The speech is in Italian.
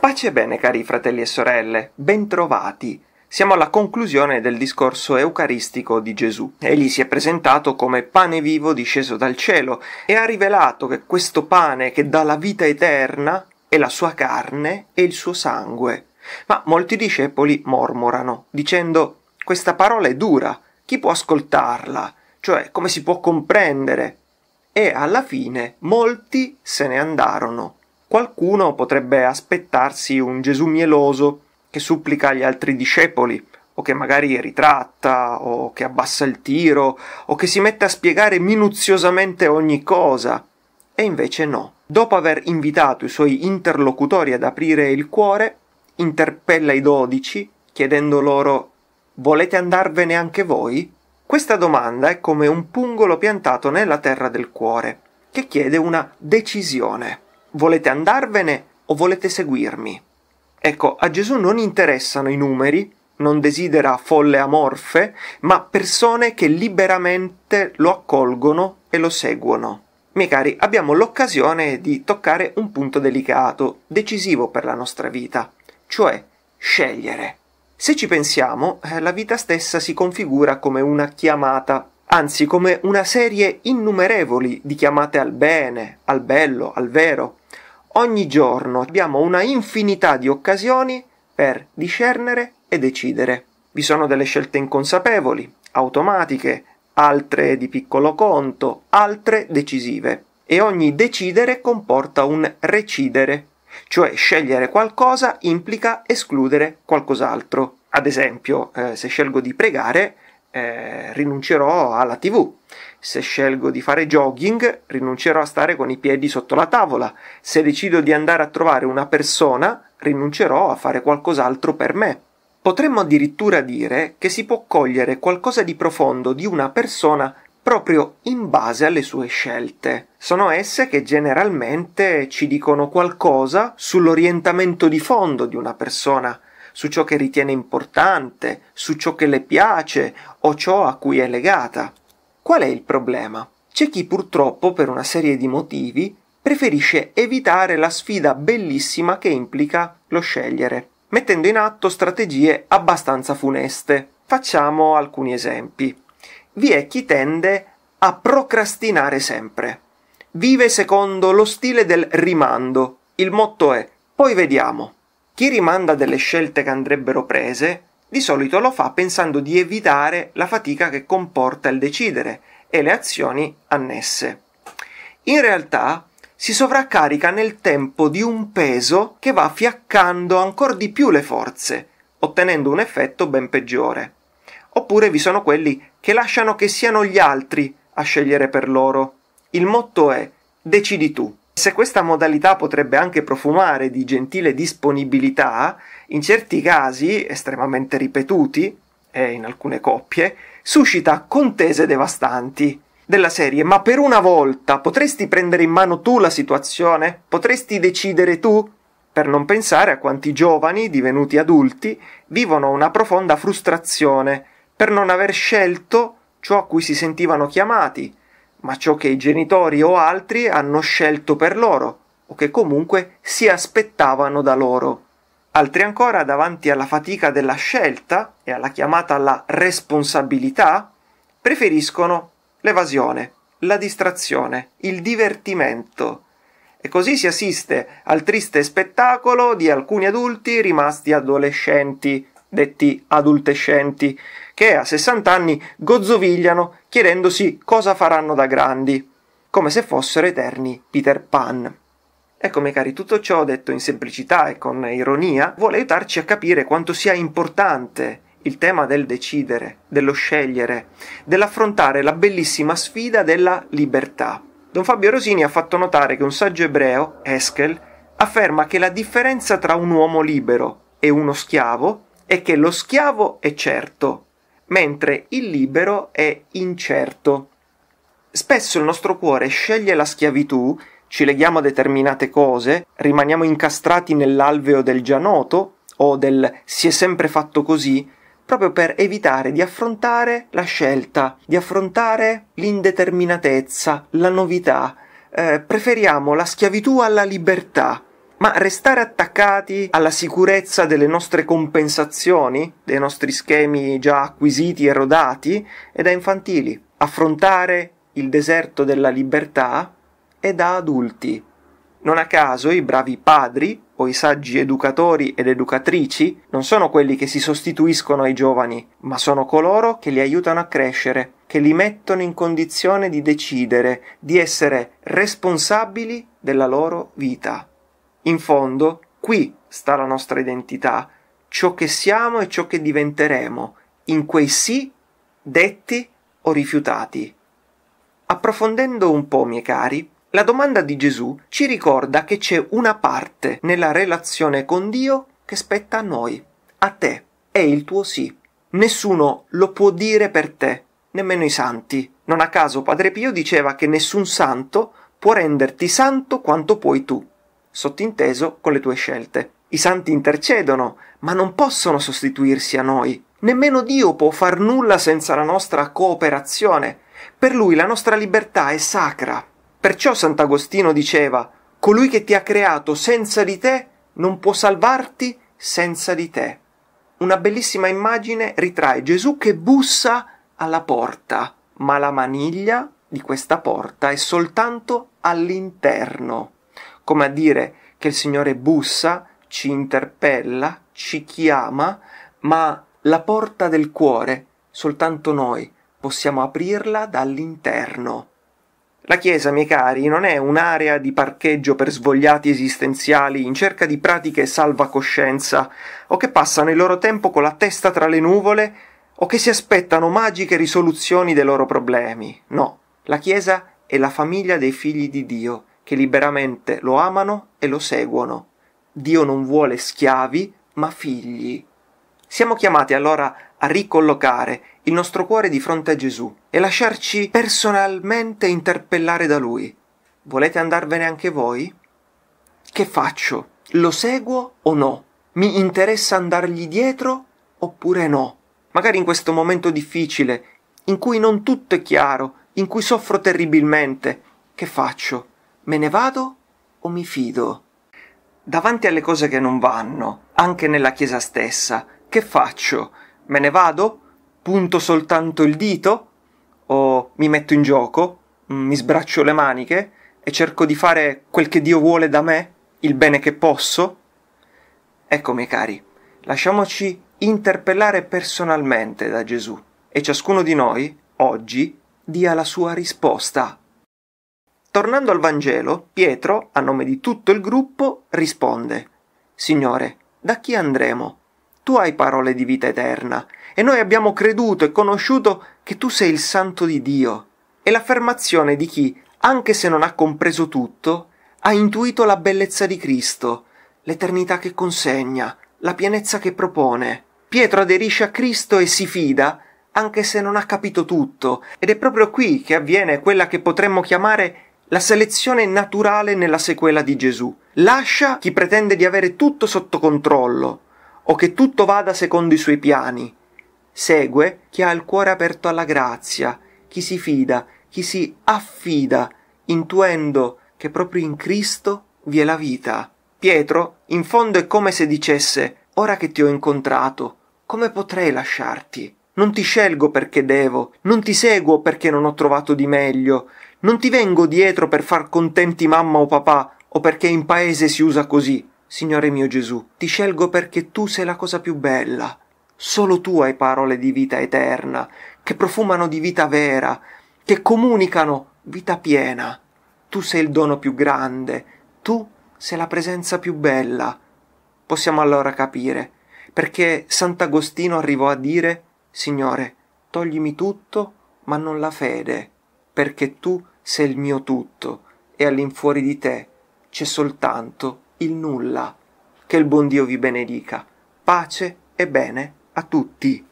Pace e bene cari fratelli e sorelle, bentrovati. Siamo alla conclusione del discorso eucaristico di Gesù. Egli si è presentato come pane vivo disceso dal cielo e ha rivelato che questo pane che dà la vita eterna è la sua carne e il suo sangue. Ma molti discepoli mormorano, dicendo questa parola è dura, chi può ascoltarla? Cioè, come si può comprendere? e alla fine molti se ne andarono. Qualcuno potrebbe aspettarsi un Gesù mieloso che supplica gli altri discepoli, o che magari ritratta, o che abbassa il tiro, o che si mette a spiegare minuziosamente ogni cosa. E invece no. Dopo aver invitato i suoi interlocutori ad aprire il cuore, interpella i dodici, chiedendo loro Volete andarvene anche voi? Questa domanda è come un pungolo piantato nella terra del cuore, che chiede una decisione. Volete andarvene o volete seguirmi? Ecco, a Gesù non interessano i numeri, non desidera folle amorfe, ma persone che liberamente lo accolgono e lo seguono. Miei cari, abbiamo l'occasione di toccare un punto delicato, decisivo per la nostra vita, cioè scegliere. Se ci pensiamo, eh, la vita stessa si configura come una chiamata, anzi come una serie innumerevoli di chiamate al bene, al bello, al vero. Ogni giorno abbiamo una infinità di occasioni per discernere e decidere. Vi sono delle scelte inconsapevoli, automatiche, altre di piccolo conto, altre decisive. E ogni decidere comporta un recidere, cioè scegliere qualcosa implica escludere qualcos'altro. Ad esempio, eh, se scelgo di pregare, eh, rinuncerò alla tv. Se scelgo di fare jogging, rinuncerò a stare con i piedi sotto la tavola. Se decido di andare a trovare una persona, rinuncerò a fare qualcos'altro per me. Potremmo addirittura dire che si può cogliere qualcosa di profondo di una persona proprio in base alle sue scelte. Sono esse che generalmente ci dicono qualcosa sull'orientamento di fondo di una persona, su ciò che ritiene importante, su ciò che le piace o ciò a cui è legata. Qual è il problema? C'è chi purtroppo, per una serie di motivi, preferisce evitare la sfida bellissima che implica lo scegliere, mettendo in atto strategie abbastanza funeste. Facciamo alcuni esempi vi è chi tende a procrastinare sempre. Vive secondo lo stile del rimando. Il motto è poi vediamo. Chi rimanda delle scelte che andrebbero prese, di solito lo fa pensando di evitare la fatica che comporta il decidere e le azioni annesse. In realtà si sovraccarica nel tempo di un peso che va fiaccando ancora di più le forze, ottenendo un effetto ben peggiore oppure vi sono quelli che lasciano che siano gli altri a scegliere per loro. Il motto è decidi tu. Se questa modalità potrebbe anche profumare di gentile disponibilità, in certi casi estremamente ripetuti, e in alcune coppie, suscita contese devastanti della serie, ma per una volta potresti prendere in mano tu la situazione? Potresti decidere tu? Per non pensare a quanti giovani, divenuti adulti, vivono una profonda frustrazione per non aver scelto ciò a cui si sentivano chiamati, ma ciò che i genitori o altri hanno scelto per loro, o che comunque si aspettavano da loro. Altri ancora, davanti alla fatica della scelta e alla chiamata alla responsabilità, preferiscono l'evasione, la distrazione, il divertimento. E così si assiste al triste spettacolo di alcuni adulti rimasti adolescenti, detti adolescenti, che a 60 anni gozzovigliano chiedendosi cosa faranno da grandi, come se fossero eterni Peter Pan. Ecco, miei cari, tutto ciò detto in semplicità e con ironia vuole aiutarci a capire quanto sia importante il tema del decidere, dello scegliere, dell'affrontare la bellissima sfida della libertà. Don Fabio Rosini ha fatto notare che un saggio ebreo, Eskel, afferma che la differenza tra un uomo libero e uno schiavo è che lo schiavo è certo, mentre il libero è incerto. Spesso il nostro cuore sceglie la schiavitù, ci leghiamo a determinate cose, rimaniamo incastrati nell'alveo del già noto o del si è sempre fatto così, proprio per evitare di affrontare la scelta, di affrontare l'indeterminatezza, la novità. Eh, preferiamo la schiavitù alla libertà ma restare attaccati alla sicurezza delle nostre compensazioni, dei nostri schemi già acquisiti e rodati, è da infantili. Affrontare il deserto della libertà è da adulti. Non a caso i bravi padri o i saggi educatori ed educatrici non sono quelli che si sostituiscono ai giovani, ma sono coloro che li aiutano a crescere, che li mettono in condizione di decidere, di essere responsabili della loro vita. In fondo, qui sta la nostra identità, ciò che siamo e ciò che diventeremo, in quei sì detti o rifiutati. Approfondendo un po', miei cari, la domanda di Gesù ci ricorda che c'è una parte nella relazione con Dio che spetta a noi, a te, è il tuo sì. Nessuno lo può dire per te, nemmeno i santi. Non a caso Padre Pio diceva che nessun santo può renderti santo quanto puoi tu sottinteso con le tue scelte. I santi intercedono, ma non possono sostituirsi a noi. Nemmeno Dio può far nulla senza la nostra cooperazione. Per lui la nostra libertà è sacra. Perciò Sant'Agostino diceva, colui che ti ha creato senza di te non può salvarti senza di te. Una bellissima immagine ritrae Gesù che bussa alla porta, ma la maniglia di questa porta è soltanto all'interno come a dire che il Signore bussa, ci interpella, ci chiama, ma la porta del cuore, soltanto noi, possiamo aprirla dall'interno. La Chiesa, miei cari, non è un'area di parcheggio per svogliati esistenziali in cerca di pratiche salvacoscienza o che passano il loro tempo con la testa tra le nuvole o che si aspettano magiche risoluzioni dei loro problemi. No, la Chiesa è la famiglia dei figli di Dio che liberamente lo amano e lo seguono. Dio non vuole schiavi, ma figli. Siamo chiamati allora a ricollocare il nostro cuore di fronte a Gesù e lasciarci personalmente interpellare da Lui. Volete andarvene anche voi? Che faccio? Lo seguo o no? Mi interessa andargli dietro oppure no? Magari in questo momento difficile, in cui non tutto è chiaro, in cui soffro terribilmente, che faccio? Me ne vado o mi fido? Davanti alle cose che non vanno, anche nella Chiesa stessa, che faccio? Me ne vado? Punto soltanto il dito? O mi metto in gioco? Mm, mi sbraccio le maniche? E cerco di fare quel che Dio vuole da me? Il bene che posso? Ecco, miei cari, lasciamoci interpellare personalmente da Gesù e ciascuno di noi, oggi, dia la sua risposta. Tornando al Vangelo, Pietro, a nome di tutto il gruppo, risponde Signore, da chi andremo? Tu hai parole di vita eterna, e noi abbiamo creduto e conosciuto che tu sei il santo di Dio. È l'affermazione di chi, anche se non ha compreso tutto, ha intuito la bellezza di Cristo, l'eternità che consegna, la pienezza che propone. Pietro aderisce a Cristo e si fida, anche se non ha capito tutto, ed è proprio qui che avviene quella che potremmo chiamare la selezione naturale nella sequela di Gesù. Lascia chi pretende di avere tutto sotto controllo o che tutto vada secondo i suoi piani. Segue chi ha il cuore aperto alla grazia, chi si fida, chi si affida, intuendo che proprio in Cristo vi è la vita. Pietro, in fondo, è come se dicesse Ora che ti ho incontrato, come potrei lasciarti? Non ti scelgo perché devo, non ti seguo perché non ho trovato di meglio, non ti vengo dietro per far contenti mamma o papà o perché in paese si usa così. Signore mio Gesù, ti scelgo perché tu sei la cosa più bella. Solo tu hai parole di vita eterna, che profumano di vita vera, che comunicano vita piena. Tu sei il dono più grande, tu sei la presenza più bella. Possiamo allora capire perché Sant'Agostino arrivò a dire Signore, toglimi tutto, ma non la fede, perché tu sei il mio tutto e all'infuori di te c'è soltanto il nulla. Che il buon Dio vi benedica. Pace e bene a tutti.